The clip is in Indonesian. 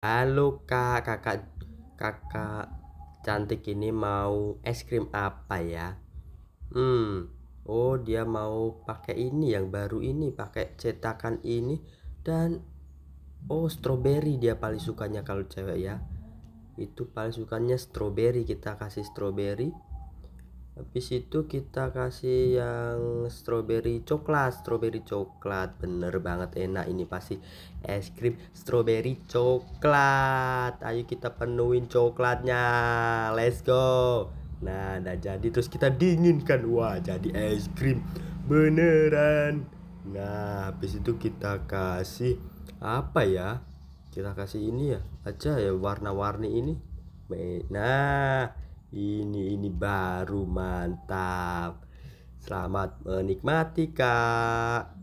Halo kak, kakak kakak cantik ini mau es krim apa ya? Hmm, oh dia mau pakai ini yang baru ini, pakai cetakan ini dan oh stroberi dia paling sukanya kalau cewek ya. Itu paling sukanya stroberi, kita kasih stroberi habis itu kita kasih yang strawberry coklat strawberry coklat bener banget enak ini pasti es krim strawberry coklat ayo kita penuhin coklatnya let's go nah udah jadi terus kita dinginkan wah jadi es krim beneran nah habis itu kita kasih apa ya kita kasih ini ya aja ya warna-warni ini nah ini ini baru mantap. Selamat menikmati, Kak.